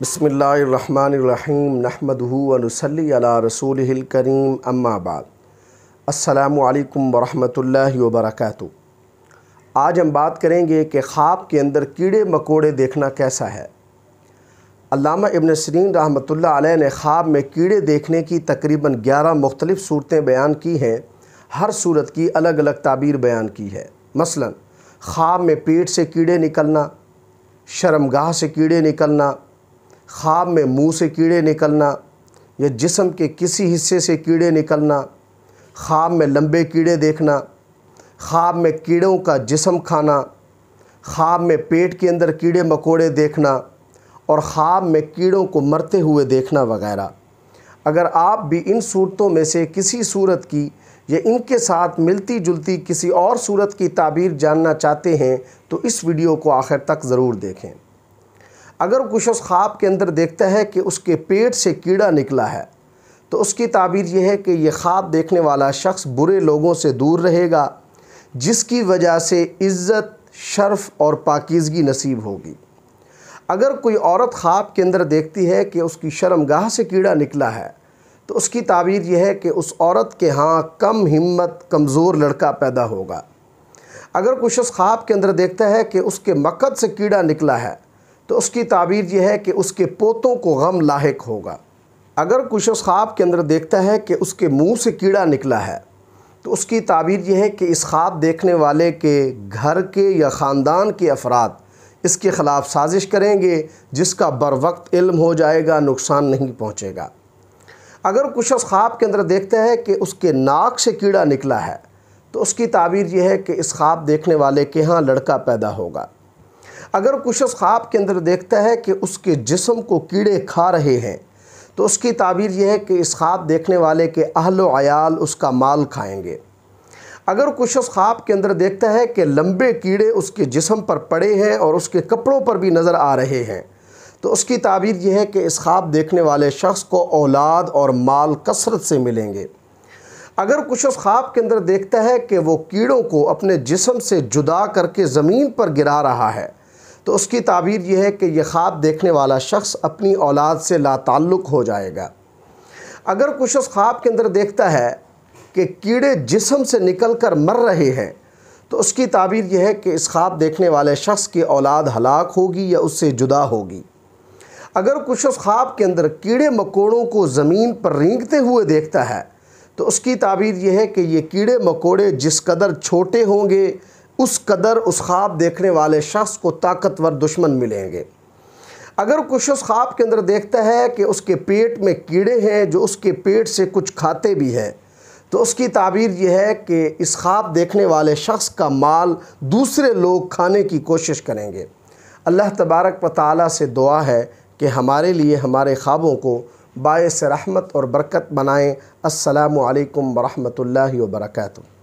بسم اللہ الرحمن الرحیم نحمد علی رسوله رسول الکریم بعد السلام علیکم ورحمۃ اللہ وبرکاتہ آج ہم بات کریں گے کہ خواب کے اندر کیڑے مکوڑے دیکھنا کیسا ہے علامہ ابن سرین رحمۃ اللہ علیہ نے خواب میں کیڑے دیکھنے کی تقریباً گیارہ مختلف صورتیں بیان کی ہیں ہر صورت کی الگ الگ تعبیر بیان کی ہے مثلاً خواب میں پیٹ سے کیڑے نکلنا شرمگاہ سے کیڑے نکلنا خواب میں منہ سے کیڑے نکلنا یا جسم کے کسی حصے سے کیڑے نکلنا خواب میں لمبے کیڑے دیکھنا خواب میں کیڑوں کا جسم کھانا خواب میں پیٹ کے اندر کیڑے مکوڑے دیکھنا اور خواب میں کیڑوں کو مرتے ہوئے دیکھنا وغیرہ اگر آپ بھی ان صورتوں میں سے کسی صورت کی یا ان کے ساتھ ملتی جلتی کسی اور صورت کی تعبیر جاننا چاہتے ہیں تو اس ویڈیو کو آخر تک ضرور دیکھیں اگر اس خواب کے اندر دیکھتا ہے کہ اس کے پیٹ سے کیڑا نکلا ہے تو اس کی تعبیر یہ ہے کہ یہ خواب دیکھنے والا شخص برے لوگوں سے دور رہے گا جس کی وجہ سے عزت شرف اور پاکیزگی نصیب ہوگی اگر کوئی عورت خواب کے اندر دیکھتی ہے کہ اس کی شرمگاہ سے کیڑا نکلا ہے تو اس کی تعبیر یہ ہے کہ اس عورت کے ہاں کم ہمت کمزور لڑکا پیدا ہوگا اگر کشش خواب کے اندر دیکھتا ہے کہ اس کے مقد سے کیڑا نکلا ہے تو اس کی تعبیر یہ ہے کہ اس کے پوتوں کو غم لاحق ہوگا اگر شخص خواب کے اندر دیکھتا ہے کہ اس کے منہ سے کیڑا نکلا ہے تو اس کی تعبیر یہ ہے کہ اس خواب دیکھنے والے کے گھر کے یا خاندان کے افراد اس کے خلاف سازش کریں گے جس کا بر وقت علم ہو جائے گا نقصان نہیں پہنچے گا اگر کشس خواب کے اندر دیکھتا ہے کہ اس کے ناک سے کیڑا نکلا ہے تو اس کی تعبیر یہ ہے کہ اس خواب دیکھنے والے کے ہاں لڑکا پیدا ہوگا اگر کشس خواب کے اندر دیکھتا ہے کہ اس کے جسم کو کیڑے کھا رہے ہیں تو اس کی تعبیر یہ ہے کہ اس خواب دیکھنے والے کے اہل و عیال اس کا مال کھائیں گے اگر کشس خواب کے اندر دیکھتا ہے کہ لمبے کیڑے اس کے جسم پر پڑے ہیں اور اس کے کپڑوں پر بھی نظر آ رہے ہیں تو اس کی تعبیر یہ ہے کہ اس خواب دیکھنے والے شخص کو اولاد اور مال کثرت سے ملیں گے اگر کش خواب کے اندر دیکھتا ہے کہ وہ کیڑوں کو اپنے جسم سے جدا کر کے زمین پر گرا رہا ہے تو اس کی تعبیر یہ ہے کہ یہ خواب دیکھنے والا شخص اپنی اولاد سے لا تعلق ہو جائے گا اگر کچھ اس خواب کے اندر دیکھتا ہے کہ کیڑے جسم سے نکل کر مر رہے ہیں تو اس کی تعبیر یہ ہے کہ اس خواب دیکھنے والے شخص کی اولاد ہلاک ہوگی یا اس سے جدا ہوگی اگر کچھ اس خواب کے اندر کیڑے مکوڑوں کو زمین پر رینگتے ہوئے دیکھتا ہے تو اس کی تعبیر یہ ہے کہ یہ کیڑے مکوڑے جس قدر چھوٹے ہوں گے اس قدر اس خواب دیکھنے والے شخص کو طاقتور دشمن ملیں گے اگر کچھ اس خواب کے اندر دیکھتا ہے کہ اس کے پیٹ میں کیڑے ہیں جو اس کے پیٹ سے کچھ کھاتے بھی ہیں تو اس کی تعبیر یہ ہے کہ اس خواب دیکھنے والے شخص کا مال دوسرے لوگ کھانے کی کوشش کریں گے اللہ تبارک و تعالیٰ سے دعا ہے کہ ہمارے لیے ہمارے خوابوں کو باعث رحمت اور برکت بنائیں السلام علیکم ورحمۃ اللہ وبرکاتہ